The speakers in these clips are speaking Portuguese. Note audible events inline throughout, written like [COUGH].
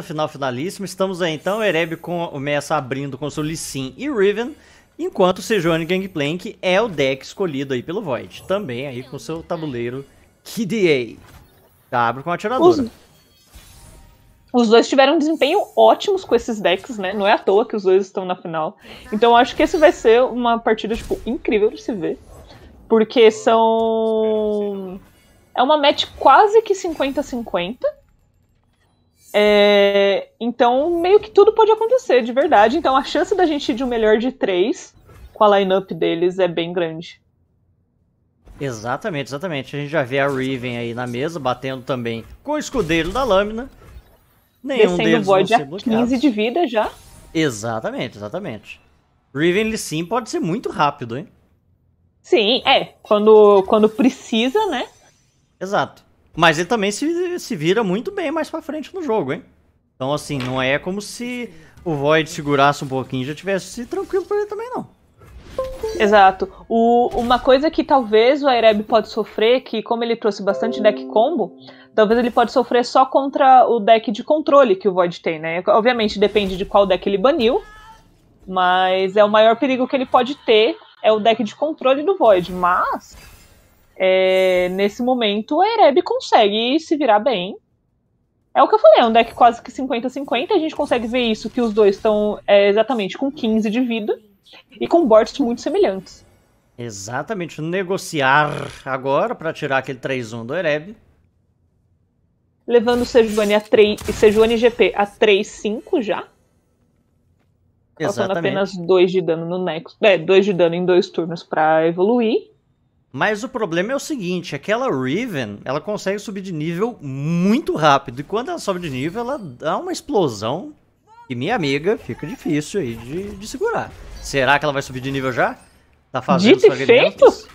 final finalíssima. Estamos aí então, Ereb começa abrindo com seu Lissin e Riven, enquanto Sejone Gangplank é o deck escolhido aí pelo Void, também aí com seu tabuleiro KDA. Já abre com a atiradora. Os... Os dois tiveram um desempenho ótimos com esses decks, né? Não é à toa que os dois estão na final. Então eu acho que esse vai ser uma partida, tipo, incrível de se ver. Porque são. É uma match quase que 50-50. É, então, meio que tudo pode acontecer, de verdade. Então, a chance da gente ir de um melhor de três com a lineup deles é bem grande. Exatamente, exatamente. A gente já vê a Riven aí na mesa, batendo também com o escudeiro da lâmina. Nenhum Descendo deles void vão ser 15 de vida já. Exatamente, exatamente. Riven, ele sim pode ser muito rápido, hein? Sim, é. Quando, quando precisa, né? Exato. Mas ele também se, se vira muito bem mais pra frente no jogo, hein? Então, assim, não é como se o Void segurasse um pouquinho e já tivesse tranquilo pra ele também, não. Exato. O, uma coisa que talvez o Aireb pode sofrer, que como ele trouxe bastante deck combo, talvez ele pode sofrer só contra o deck de controle que o Void tem, né? Obviamente depende de qual deck ele baniu, mas é o maior perigo que ele pode ter é o deck de controle do Void. Mas é, nesse momento, a Ereb consegue se virar bem. É o que eu falei, é um deck quase que 50-50. A gente consegue ver isso, que os dois estão é, exatamente com 15 de vida e com boards muito semelhantes. Exatamente. Negociar agora para tirar aquele 3-1 do Ereb. Levando o Sejuani, a 3, Sejuani GP a 3-5 já. Exatamente. Faltando apenas 2 de dano no Nexus. É, 2 de dano em dois turnos para evoluir. Mas o problema é o seguinte, aquela Riven, ela consegue subir de nível muito rápido. E quando ela sobe de nível, ela dá uma explosão. E minha amiga, fica difícil aí de, de segurar. Será que ela vai subir de nível já? Tá fazendo Dito e feito?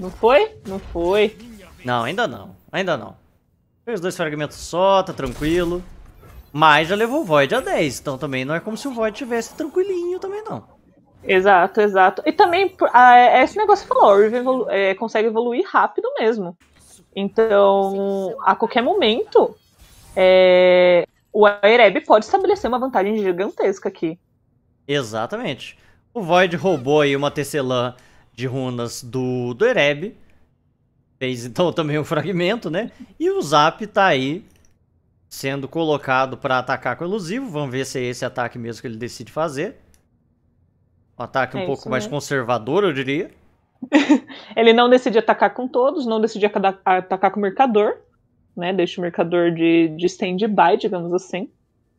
Não foi? Não foi. Não, ainda não. Ainda não. Fez dois fragmentos só, tá tranquilo. Mas já levou o Void a 10, então também não é como se o Void tivesse tranquilinho também não. Exato, exato. E também ah, é, é esse negócio que você falou, evolu é, consegue evoluir rápido mesmo. Então, a qualquer momento, é, o Ereb pode estabelecer uma vantagem gigantesca aqui. Exatamente. O Void roubou aí uma tecelã de runas do, do Ereb. Fez [LAUGHS] então também um fragmento, né? E o Zap tá aí sendo colocado para atacar com o elusivo. Vamos ver se é esse ataque mesmo que ele decide fazer. Um ataque um é pouco mais mesmo. conservador, eu diria. [LAUGHS] ele não decide atacar com todos, não decide atacar com o mercador, né? Deixa o mercador de, de stand-by, digamos assim.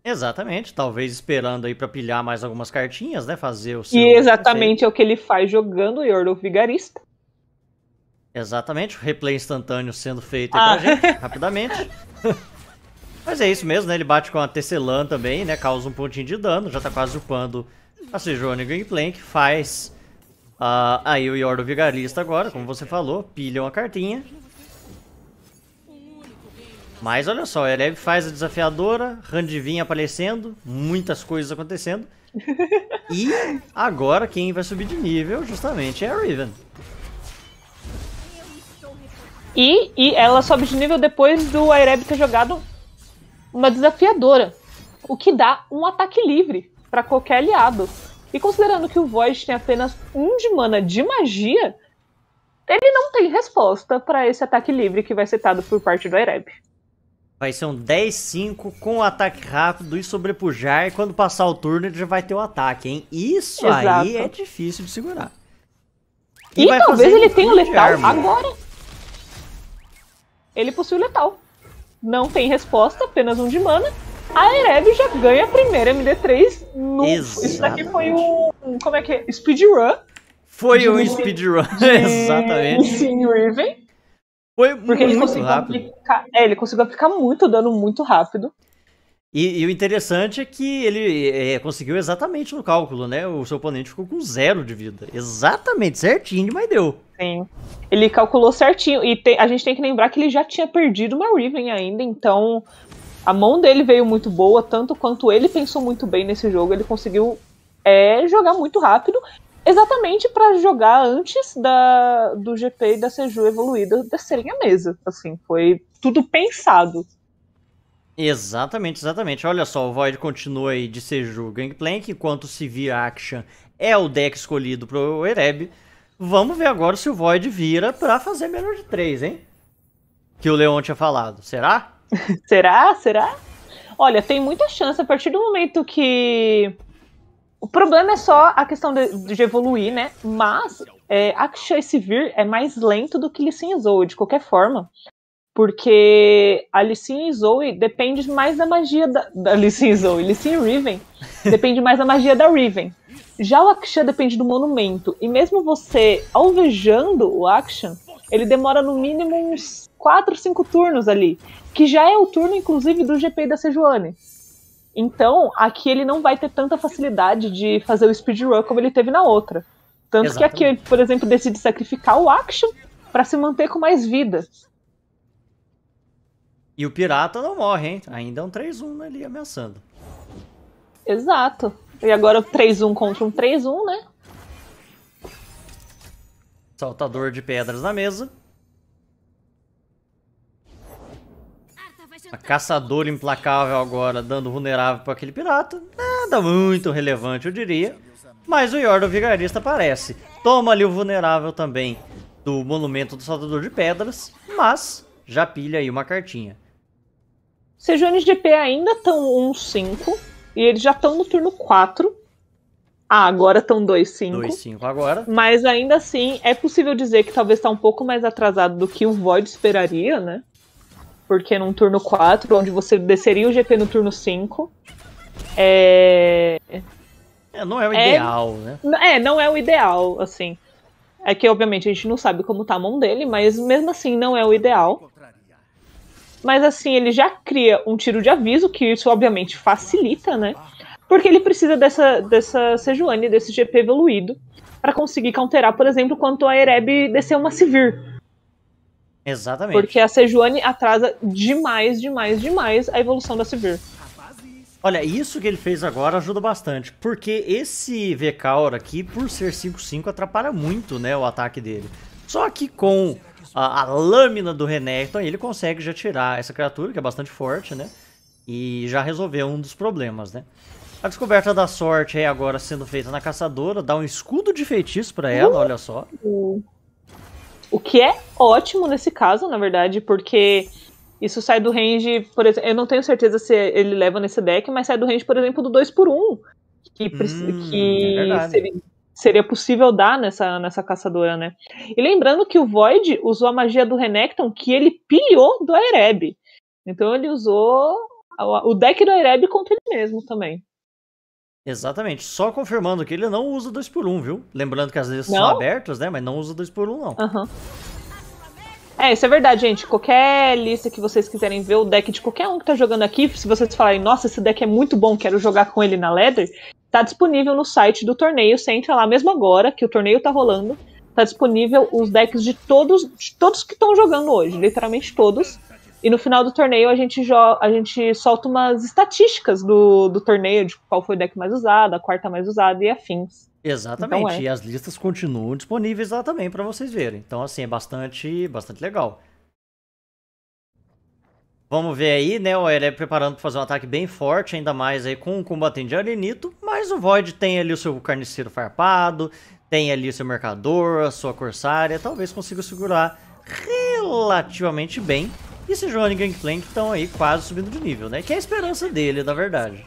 Exatamente, talvez esperando aí para pilhar mais algumas cartinhas, né? Fazer o seu. E exatamente é o que ele faz jogando o Yordle Vigarista. Exatamente, o replay instantâneo sendo feito ah. pra gente, [LAUGHS] rapidamente. Mas é isso mesmo, né? Ele bate com a tecelã também, né? Causa um pontinho de dano, já tá quase upando a Sejonigan e Plank faz uh, aí o Yord Vigarista agora, como você falou, pilham a cartinha. Mas olha só, Elev faz a desafiadora, Randivinha aparecendo, muitas coisas acontecendo. e agora quem vai subir de nível justamente é a Riven. E, e ela sobe de nível depois do Aereb ter jogado uma desafiadora, o que dá um ataque livre para qualquer aliado. E considerando que o Void tem apenas um de mana de magia, ele não tem resposta para esse ataque livre que vai ser dado por parte do Ereb. Vai ser um 10-5 com ataque rápido e sobrepujar. E quando passar o turno, ele já vai ter o um ataque, hein? Isso Exato. aí é difícil de segurar. E, e talvez ele tenha o letal agora. Ele possui o letal. Não tem resposta, apenas um de mana a Ereb já ganha a primeira MD3 no. Exatamente. Isso daqui foi um. Como é que é? Speedrun. Foi de, um speedrun, de... [LAUGHS] exatamente. Sim, Riven. Foi Porque muito ele conseguiu rápido. Aplicar, é, ele conseguiu aplicar muito dano muito rápido. E, e o interessante é que ele é, conseguiu exatamente no cálculo, né? O seu oponente ficou com zero de vida. Exatamente, certinho, mas deu. Sim. Ele calculou certinho. E te, a gente tem que lembrar que ele já tinha perdido uma Riven ainda, então a mão dele veio muito boa, tanto quanto ele pensou muito bem nesse jogo, ele conseguiu é, jogar muito rápido, exatamente para jogar antes da, do GP e da Seju evoluída descerem a mesa. Assim, foi tudo pensado. Exatamente, exatamente. Olha só, o Void continua aí de Seju Gangplank, enquanto se vira Action é o deck escolhido pro Ereb. Vamos ver agora se o Void vira para fazer melhor de 3, hein? Que o Leon tinha falado. Será? [LAUGHS] Será? Será? Olha, tem muita chance a partir do momento que. O problema é só a questão de, de evoluir, né? Mas é, Aksha esse é mais lento do que Lissin Zou, de qualquer forma. Porque a Lissin Zoe depende mais da magia da, da Lissin Zoe, Lissin Riven depende mais da magia da Riven. Já o Akshan depende do monumento. E mesmo você alvejando o Akshan, ele demora no mínimo uns quatro, cinco turnos ali, que já é o turno, inclusive, do GP da Sejuani. Então, aqui ele não vai ter tanta facilidade de fazer o speedrun como ele teve na outra. Tanto Exatamente. que aqui ele, por exemplo, decide sacrificar o action para se manter com mais vida. E o pirata não morre, hein? Ainda é um 3-1 né, ali ameaçando. Exato. E agora o 3-1 contra um 3-1, né? Saltador de pedras na mesa. A caçador implacável agora dando vulnerável para aquele pirata. Nada muito relevante, eu diria. Mas o Yordle Vigarista aparece. Toma ali o vulnerável também do Monumento do Saltador de Pedras, mas já pilha aí uma cartinha. Sejones de P ainda estão 1-5 e eles já estão no turno 4. Ah, agora estão 2-5. 2-5 agora. Mas ainda assim, é possível dizer que talvez está um pouco mais atrasado do que o Void esperaria, né? porque num turno 4, onde você desceria o GP no turno 5. É... é não é o é... ideal, né? É, não é o ideal, assim. É que, obviamente, a gente não sabe como tá a mão dele, mas mesmo assim não é o ideal. Mas, assim, ele já cria um tiro de aviso, que isso, obviamente, facilita, né? Porque ele precisa dessa, dessa Sejuani, desse GP evoluído, para conseguir counterar, por exemplo, quanto a Ereb descer uma Sivir. Exatamente. Porque a Sejuani atrasa demais, demais, demais a evolução da Sivir. Olha, isso que ele fez agora ajuda bastante, porque esse Vecaur aqui, por ser 5-5, atrapalha muito né, o ataque dele. Só que com a, a lâmina do Renekton, ele consegue já tirar essa criatura, que é bastante forte, né? E já resolveu um dos problemas, né? A descoberta da sorte é agora sendo feita na caçadora, dá um escudo de feitiço para ela, uh! olha só. Uh! O que é ótimo nesse caso, na verdade, porque isso sai do range, por exemplo, eu não tenho certeza se ele leva nesse deck, mas sai do range, por exemplo, do 2x1. Que, hum, que é seria, seria, possível dar nessa, nessa caçadora, né? E lembrando que o Void usou a magia do Renekton que ele pilhou do Aireb, Então ele usou o deck do Aireb contra ele mesmo também. Exatamente. Só confirmando que ele não usa 2x1, viu? Lembrando que as vezes não? são abertas, né? Mas não usa 2x1, não. Uhum. É, isso é verdade, gente. Qualquer lista que vocês quiserem ver, o deck de qualquer um que tá jogando aqui, se vocês falarem, nossa, esse deck é muito bom, quero jogar com ele na Leather, tá disponível no site do torneio. Você entra lá mesmo agora, que o torneio tá rolando. Tá disponível os decks de todos, de todos que estão jogando hoje, literalmente todos. E no final do torneio a gente, a gente solta umas estatísticas do, do torneio, de qual foi o deck mais usado, a quarta mais usada e afins. Exatamente, então, é. e as listas continuam disponíveis lá também para vocês verem. Então, assim, é bastante, bastante legal. Vamos ver aí, né? O Ereb preparando para fazer um ataque bem forte, ainda mais aí com o combatente de Arenito. Mas o Void tem ali o seu carniceiro farpado, tem ali o seu mercador, a sua corsária. Talvez consiga segurar relativamente bem e Sejuani e Gangplank estão aí quase subindo de nível, né? Que é a esperança dele, na verdade.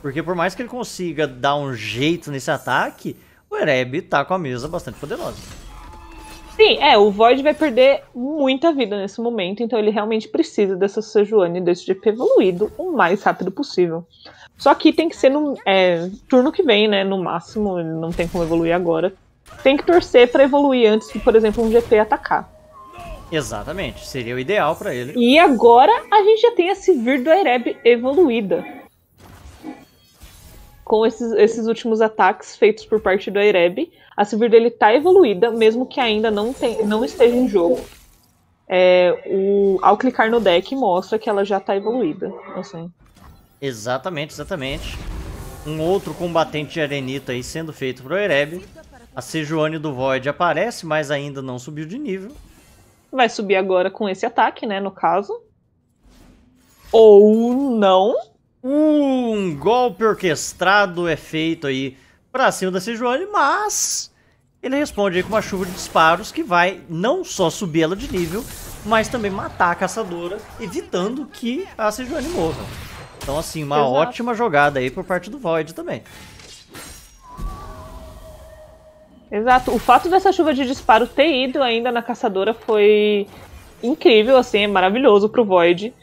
Porque por mais que ele consiga dar um jeito nesse ataque, o Ereb tá com a mesa bastante poderosa. Sim, é, o Void vai perder muita vida nesse momento, então ele realmente precisa dessa Sejuani, desse GP evoluído o mais rápido possível. Só que tem que ser no é, turno que vem, né? No máximo, ele não tem como evoluir agora. Tem que torcer para evoluir antes de, por exemplo, um GP atacar. Exatamente, seria o ideal para ele. E agora a gente já tem a Sivir do Ereb evoluída. Com esses, esses últimos ataques feitos por parte do Ereb, a Sivir dele tá evoluída, mesmo que ainda não, tem, não esteja em jogo. É, o, ao clicar no deck, mostra que ela já tá evoluída. Assim. Exatamente, exatamente. Um outro combatente de arenita aí sendo feito pro Ereb. A Sejuani do Void aparece, mas ainda não subiu de nível vai subir agora com esse ataque, né, no caso. Ou não. Um golpe orquestrado é feito aí pra cima da Sejuani, mas ele responde aí com uma chuva de disparos que vai não só subir ela de nível, mas também matar a caçadora, evitando que a Sejuani morra. Então, assim, uma Exato. ótima jogada aí por parte do Void também. Exato. O fato dessa chuva de disparo ter ido ainda na caçadora foi incrível, assim, é maravilhoso pro Void.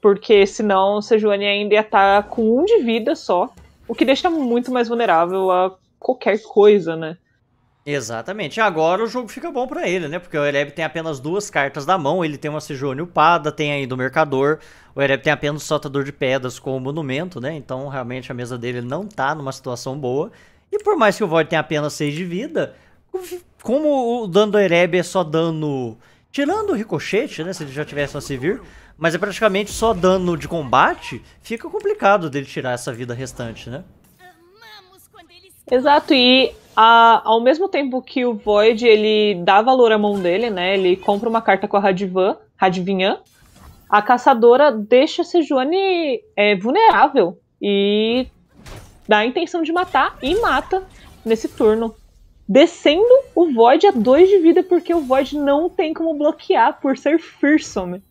Porque senão o Sejuani ainda ia estar tá com um de vida só. O que deixa muito mais vulnerável a qualquer coisa, né? Exatamente. Agora o jogo fica bom para ele, né? Porque o Ereb tem apenas duas cartas na mão, ele tem uma Sejuani upada, tem ainda o Mercador. O Ereb tem apenas o Soltador de Pedras com o Monumento, né? Então realmente a mesa dele não tá numa situação boa. E por mais que o Void tenha apenas 6 de vida, como o dano do Ereb é só dano. Tirando o ricochete, né? Se ele já tivesse uma Severe, mas é praticamente só dano de combate, fica complicado dele tirar essa vida restante, né? Exato, e a, ao mesmo tempo que o Void ele dá valor à mão dele, né? Ele compra uma carta com a Radivan, Radivinhan, a caçadora deixa a Sejuani é, vulnerável. E dá a intenção de matar e mata nesse turno. Descendo o Void a 2 de vida, porque o Void não tem como bloquear por ser Fearsome.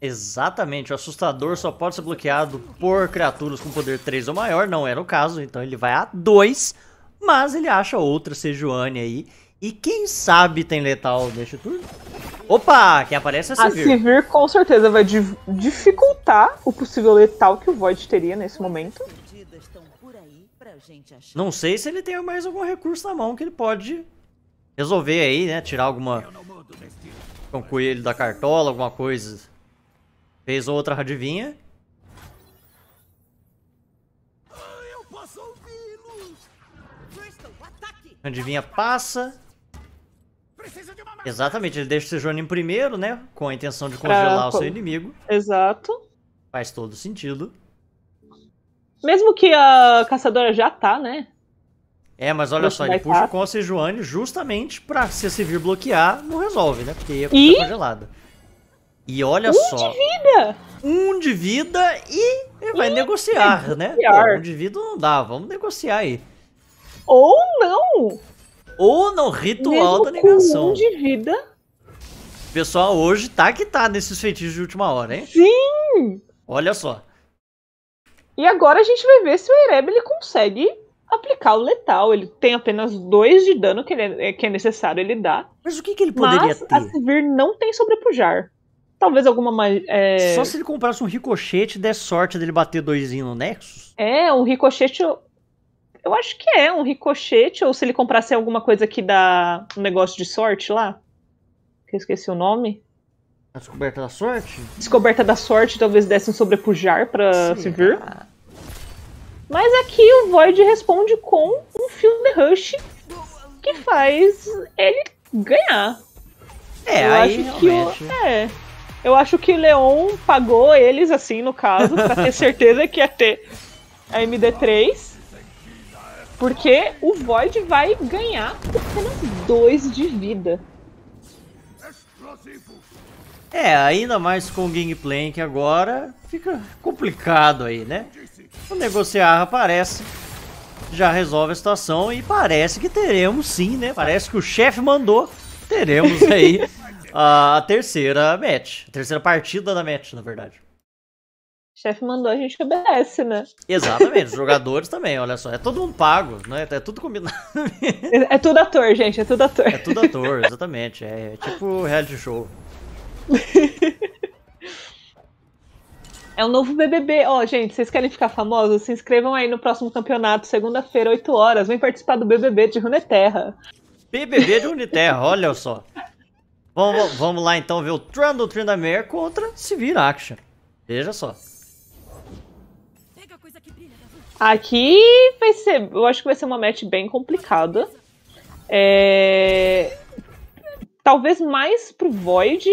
Exatamente, o assustador só pode ser bloqueado por criaturas com poder 3 ou maior, não era o caso, então ele vai a 2, mas ele acha outra Sejuani aí, e quem sabe tem letal neste turno? Opa, que aparece é a Sivir. A Sivir com certeza vai dificultar o possível letal que o Void teria nesse momento. Não sei se ele tem mais algum recurso na mão que ele pode resolver aí, né? Tirar alguma... Um coelho da cartola, alguma coisa. Fez outra radivinha. Radivinha passa. Exatamente, ele deixa o Sejonin em primeiro, né? Com a intenção de congelar o seu inimigo. Exato. Faz todo sentido. Mesmo que a caçadora já tá, né? É, mas olha só, ele puxa tá. o Costa e justamente pra se a bloquear, não resolve, né? Porque ia ficar e? congelada. E olha um só. Um de vida! Um de vida e, e vai e negociar, é né? Pô, um de vida não dá, vamos negociar aí. Ou não! Ou não, ritual Mesmo da negação. um de vida. Pessoal, hoje tá que tá nesses feitiços de última hora, hein? Sim! Olha só. E agora a gente vai ver se o Ereb ele consegue aplicar o letal. Ele tem apenas dois de dano que, é, que é necessário ele dá. Mas o que, que ele poderia mas, ter? Mas a Sivir não tem sobrepujar. Talvez alguma mais. É... Só se ele comprasse um ricochete e der sorte dele bater dois no Nexus? É, um ricochete. Eu... eu acho que é um ricochete, ou se ele comprasse alguma coisa que dá um negócio de sorte lá. Que eu esqueci o nome. A descoberta da sorte? Descoberta da sorte talvez desse um sobrepujar pra Sim, se vir. Ah. Mas aqui o Void responde com um filme Rush que faz ele ganhar. É, eu aí acho realmente. que o, é, eu acho que o Leon pagou eles assim no caso para ter certeza que ia ter a MD3. Porque o Void vai ganhar apenas 2 de vida. É, ainda mais com o que agora, fica complicado aí, né? O negociar aparece, já resolve a situação e parece que teremos sim, né? Parece que o chefe mandou, teremos aí [LAUGHS] a terceira match, a terceira partida da match, na verdade chefe mandou, a gente obedece, né? Exatamente, os jogadores também, olha só. É todo um pago, né? É tudo combinado. É, é, tudo ator, gente, é tudo ator. É tudo ator, exatamente. É, é tipo reality show. [LAUGHS] É um novo BBB. Ó, oh, gente, vocês querem ficar famosos? Se inscrevam aí no próximo campeonato, segunda-feira, 8 horas. Vem participar do BBB de Runeterra. BBB de Runeterra, olha só. Vamos, vamos lá então ver o Trundle Trindamere contra Severe Action. Veja só. Aqui vai ser. Eu acho que vai ser uma match bem complicada. É... Talvez mais pro Void.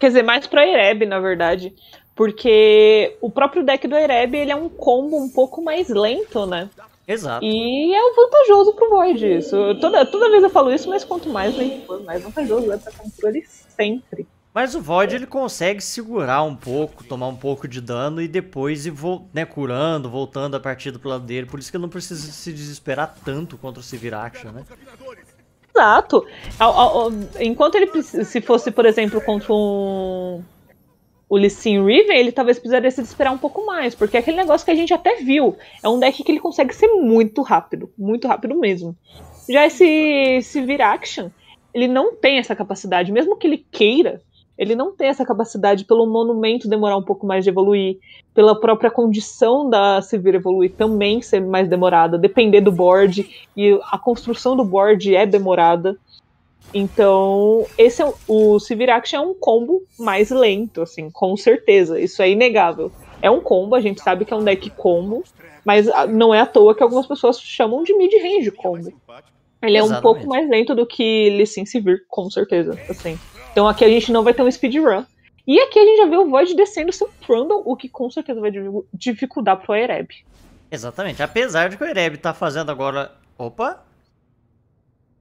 Quer dizer, mais pro Ereb, na verdade. Porque o próprio deck do Ereb ele é um combo um pouco mais lento, né? Exato. E é vantajoso pro Void isso. Toda, toda vez eu falo isso, mas quanto mais lento, mais vantajoso é pra controle sempre. Mas o Void ele consegue segurar um pouco, tomar um pouco de dano e depois ir vo né, curando, voltando a partir do plano dele. Por isso que ele não precisa se desesperar tanto contra o Severe Action, né? Exato. Enquanto ele se fosse, por exemplo, contra um o Lissin Riven, ele talvez precisaria se desesperar um pouco mais, porque é aquele negócio que a gente até viu. É um deck que ele consegue ser muito rápido, muito rápido mesmo. Já esse, esse Action, ele não tem essa capacidade, mesmo que ele queira, ele não tem essa capacidade pelo monumento demorar um pouco mais de evoluir, pela própria condição da Severa evoluir também ser mais demorada, depender do board, e a construção do board é demorada. Então, esse é o Severe Action é um combo mais lento, assim, com certeza, isso é inegável. É um combo, a gente sabe que é um deck combo, mas ah, não é à toa que algumas pessoas chamam de mid-range combo. Ele é Exatamente. É um pouco mais lento do que Lissin Severe, com certeza, assim. Então aqui a gente não vai ter um speedrun. E aqui a gente já vê o Void descendo seu Trundle, o que com certeza vai dificultar pro Ereb. Exatamente, apesar de que o Ereb tá fazendo agora... Opa!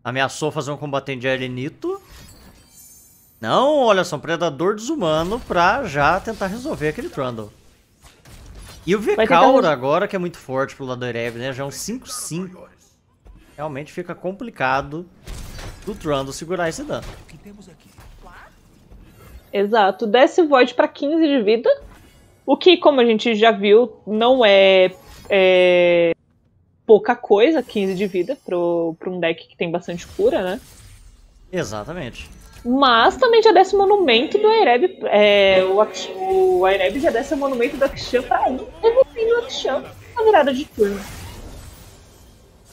Ameaçou fazer um combatente de Elenito. Não, olha só, um predador desumano pra já tentar resolver aquele Trundle. E o Vecaura tentar... agora, que é muito forte pro lado do Ereb, né? Já é um 5-5. Realmente fica complicado do Trundle segurar esse dano. O que temos aqui? Exato. Desce Void para 15 de vida. O que, como a gente já viu, não é, é pouca coisa, 15 de vida, pro um deck que tem bastante cura, né? Exatamente. Mas também já desce o monumento do Aireb. É, o, o Aireb já desce o monumento do Akshan pra ir evoluindo o Akshan na virada de turno.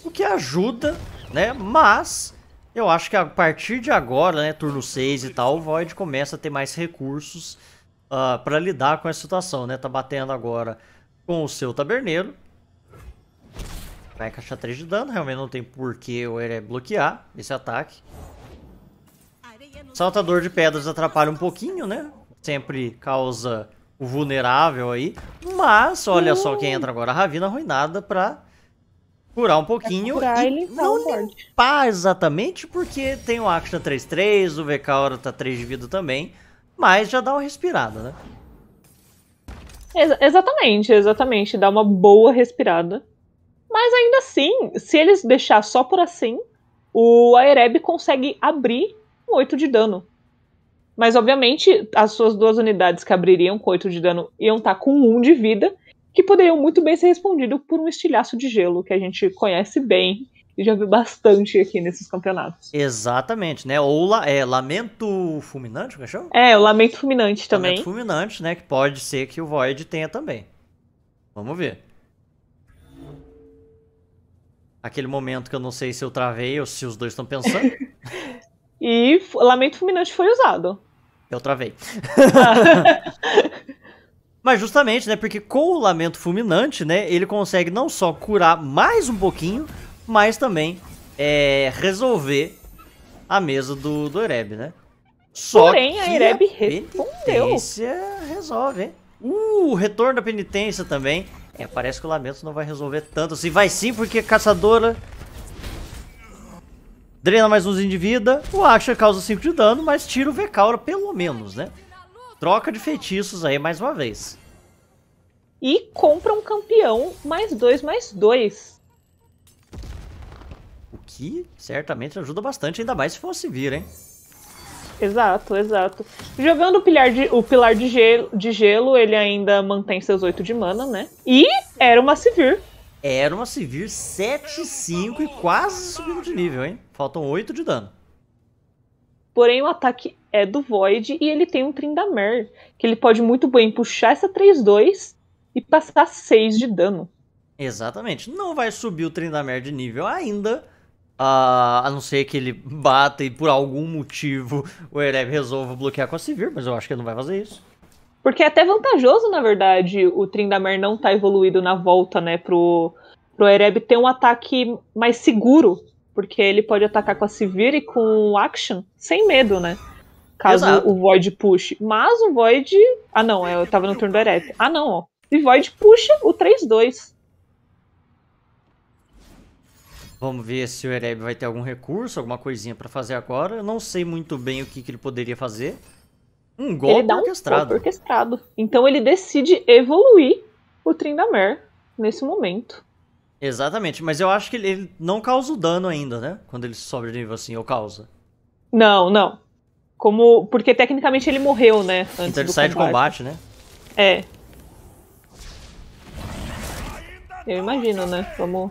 O que ajuda, né? Mas eu acho que a partir de agora, né, turno 6 e tal, o Void começa a ter mais recursos uh, ah, para lidar com essa situação, né? Tá batendo agora com o seu taberneiro. Vai encaixar 3 de dano, realmente não tem porquê o ele bloquear esse ataque. Saltador de pedras atrapalha um pouquinho, né? Sempre causa o vulnerável aí. Mas, olha uh! só quem uhum. entra agora, a Ravina Arruinada pra curar um pouquinho. É curar, e não forte. limpar exatamente, porque tem o Action 3-3, o Vekaura tá 3 de vida também. Mas já dá uma respirada, né? Ex exatamente, exatamente. Dá uma boa respirada. Mas ainda assim, se eles deixar só por assim, o Aereb consegue abrir um 8 de dano. Mas obviamente, as suas duas unidades que abririam com 8 de dano iam estar tá com 1 de vida que poderiam muito bem ser respondidos por um estilhaço de gelo que a gente conhece bem e já viu bastante aqui nesses campeonatos. Exatamente, né? Ou la, é, Lamento Fulminante, o é É, o Lamento Fulminante também. Lamento Fulminante, né? Que pode ser que o Void tenha também. Vamos ver. Aquele momento que eu não sei se eu travei ou se os dois estão pensando. [LAUGHS] [LAUGHS] e Lamento Fulminante foi usado. Eu travei. Ah. [LAUGHS] Mas justamente, né, porque com o Lamento Fulminante, né, ele consegue não só curar mais um pouquinho, mas também é, resolver a mesa do, do Ereb, né? Só Porém, que a Ereb respondeu. resolve, hein? Uh, o retorno da penitência também. É, parece que o Lamento não vai resolver tanto assim. Vai sim, porque a caçadora drena mais umzinho de vida. O Acha causa 5 de dano, mas tira o Vecaura pelo menos, né? Troca de feitiços aí mais uma vez. E compra um campeão mais dois, mais dois. O que certamente ajuda bastante, ainda mais se fosse vir, hein? Exato, exato. Jogando o pilar de, o pilar de, gelo, de gelo, ele ainda mantém seus 8 de mana, né? E era uma Sivir. Era uma Sivir 7, 5 e quase subindo de nível, hein? Faltam 8 de dano. Porém, o ataque é do Void e ele tem um Trindamer que ele pode muito bem puxar essa 3-2 e passar 6 de dano. Exatamente. Não vai subir o Trindamer de nível ainda, Uh, a não ser que ele bata e por algum motivo o Ereb resolva bloquear com a Sivir, mas eu acho que ele não vai fazer isso. Porque é até vantajoso, na verdade, o Trindamer não tá evoluído na volta, né? Pro, pro Ereb ter um ataque mais seguro porque ele pode atacar com a Severe e com o Action sem medo, né? Caso Exato. o Void puxe. Mas o Void. Ah, não, é, eu tava no turno do Erep. Ah, não, ó. E Void puxa o 3-2. Vamos ver se o Ereb vai ter algum recurso, alguma coisinha para fazer agora. Eu não sei muito bem o que, que ele poderia fazer. Um golpe ele dá um Golpe orquestrado. Então ele decide evoluir o Trindamer nesse momento. Exatamente, mas eu acho que ele não causa o dano ainda, né? Quando ele sobe de nível assim, ou causa. Não, não. Como. Porque tecnicamente ele morreu, né? Antes então ele sai combate. de combate, né? É. Eu imagino, né? Vamos.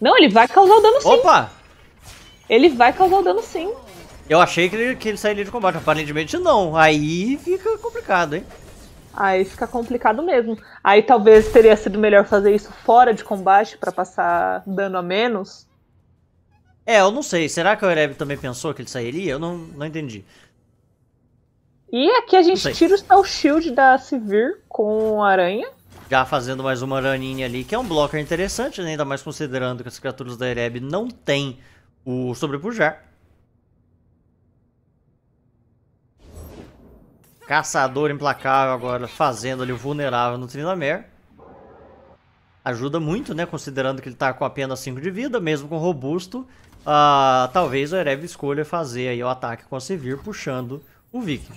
Não, ele vai causar o dano sim. Opa! Ele vai causar o dano sim. Eu achei que ele, que ele sairia de combate, aparentemente não. Aí fica complicado, hein? Aí fica complicado mesmo. Aí talvez teria sido melhor fazer isso fora de combate para passar dano a menos. É, eu não sei. Será que o Ereb também pensou que ele sairia? Eu não, não entendi. E aqui a gente tira o Spell Shield da Sivir com a aranha. Já fazendo mais uma araninha ali, que é um blocker interessante, né? ainda mais considerando que as criaturas da Ereb não tem o sobrepujar. Caçador implacável agora fazendo ali o vulnerável no Trinamere. Ajuda muito, né? Considerando que ele tá com apenas 5 de vida, mesmo com robusto. Uh, talvez o Erev escolha fazer aí o ataque com a Sevir, puxando o Viking.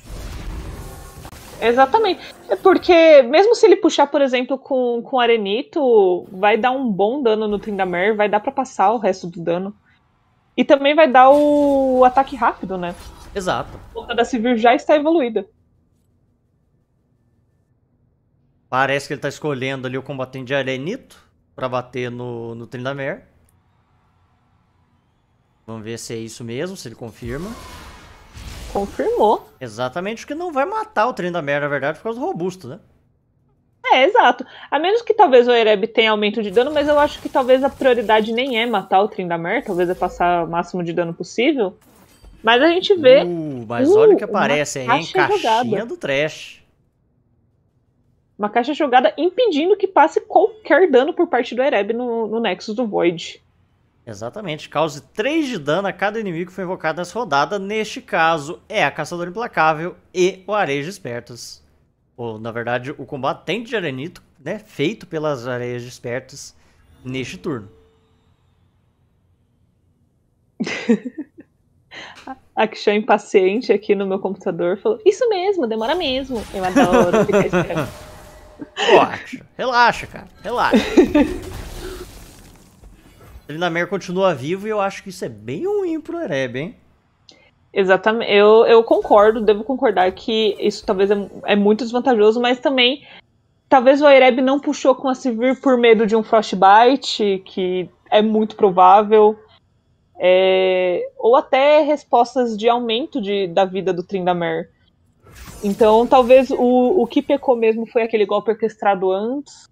Exatamente. É porque mesmo se ele puxar, por exemplo, com, com Arenito, vai dar um bom dano no Trindamer, vai dar para passar o resto do dano. E também vai dar o ataque rápido, né? Exato. A conta da Civil já está evoluída. Parece que ele tá escolhendo ali o combatente de Arenito para bater no, no Trindamer. Vamos ver se é isso mesmo, se ele confirma. Confirmou. Exatamente, porque não vai matar o Trindamer, na verdade, por causa do robusto, né? É, exato. A menos que talvez o Ereb tenha aumento de dano, mas eu acho que talvez a prioridade nem é matar o Trindamer, talvez é passar o máximo de dano possível. Mas a gente vê. Uh, mas uh, olha o que aparece, hein? Caixinha jogada. do trash. Uma caixa jogada impedindo que passe qualquer dano por parte do Ereb no, no Nexus do Void. Exatamente, cause 3 de dano a cada inimigo que foi invocado nessa rodada. Neste caso, é a Caçadora Implacável e o Areias Espertos. Ou, na verdade, o combatente de Arenito, né, feito pelas Areias Espertos neste turno. [LAUGHS] A Kishan impaciente aqui no meu computador falou: Isso mesmo, demora mesmo. Eu adoro ficar esperando. [LAUGHS] Relaxa, relaxa, cara, relaxa. Trinamer [LAUGHS] continua vivo e eu acho que isso é bem ruim pro Ereb, hein? Exatamente, eu, eu concordo, devo concordar que isso talvez é, é muito desvantajoso, mas também talvez o Ereb não puxou com a Sivir por medo de um Frostbite, que é muito provável. É, ou até respostas de aumento de, da vida do Trindamer. Então, talvez o, o que pecou mesmo foi aquele golpe orquestrado antes.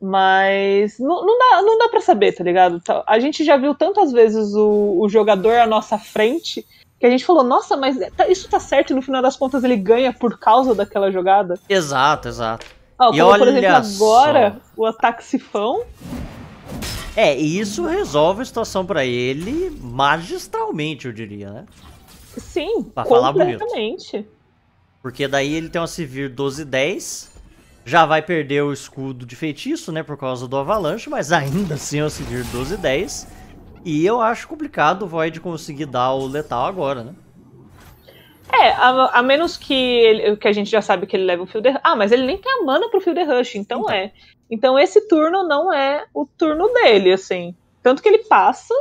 Mas não, não dá, não dá para saber, tá ligado? Tá, a gente já viu tantas vezes o, o jogador à nossa frente que a gente falou, nossa, mas é, tá, isso tá certo e no final das contas ele ganha por causa daquela jogada. Exato, exato. Ah, como, e olha por exemplo, agora só. o ataque sifão. É, e isso resolve a situação para ele magistralmente, eu diria, né? Sim, pra completamente. Falar bonito. Porque daí ele tem uma Sivir 1210. Já vai perder o escudo de feitiço, né? Por causa do avalanche, mas ainda assim é uma Sivir 1210. E eu acho complicado o Void conseguir dar o letal agora, né? É, a, a menos que, ele, que a gente já sabe que ele leva o Rush. Ah, mas ele nem tem a mana pro Field Rush, então, então é. Então esse turno não é o turno dele, assim. Tanto que ele passa,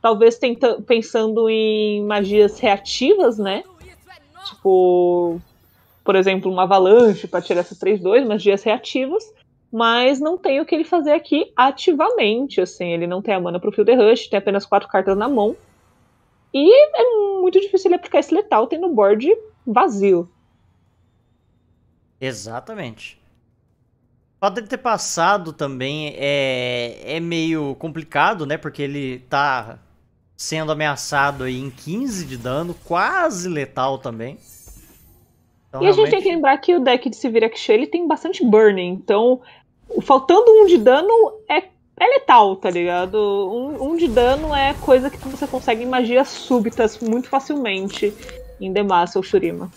talvez tenta, pensando em magias reativas, né? Tipo, por exemplo, uma avalanche para tirar essas 3-2, umas dias reativas, mas não tem o que ele fazer aqui ativamente, assim, ele não tem a mana pro Field Rush, tem apenas quatro cartas na mão, e é muito difícil ele aplicar esse letal tendo o board vazio. Exatamente. O fato dele ter passado também é, é meio complicado, né? Porque ele tá sendo ameaçado aí em 15 de dano, quase letal também. Então, e realmente... a gente tem que lembrar que o deck de Sevira Kishi, ele tem bastante burning, então faltando um de dano é, é letal, tá ligado? Um, um de dano é coisa que você consegue em magias súbitas muito facilmente em Demacia ou Shurima.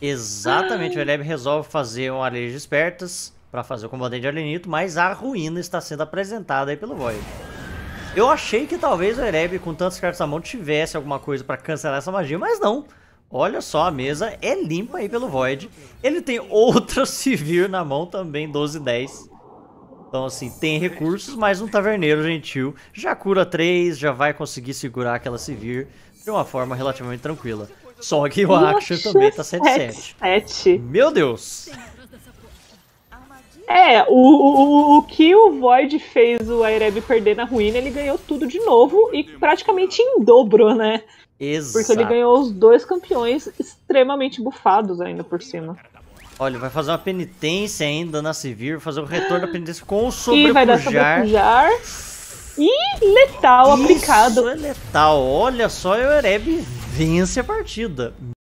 Exatamente, ah. o Eleb resolve fazer um Areia de Espertas para fazer o combatente de Alenito, mas a ruína está sendo apresentada aí pelo Void. Eu achei que talvez o Ereb, com tantas cartas na mão, tivesse alguma coisa para cancelar essa magia, mas não. Olha só, a mesa é limpa aí pelo Void. Ele tem outra [LAUGHS] Civir na mão também, 12 10. Então, assim, tem recursos, mas um taverneiro gentil já cura 3, já vai conseguir segurar aquela Civir de uma forma relativamente tranquila. Só que o Action também tá 7-7. Meu Deus! É, o, o, o que o Void fez o Aireb perder na ruína, ele ganhou tudo de novo e praticamente em dobro, né? Exato. Porque ele ganhou os dois campeões extremamente bufados ainda por cima. Olha, vai fazer uma penitência ainda na Sevir, fazer o retorno da penitência com o sobrepujar. E vai dar sobrepujar. E letal Isso aplicado. é letal. Olha só, o Ereb vence a partida.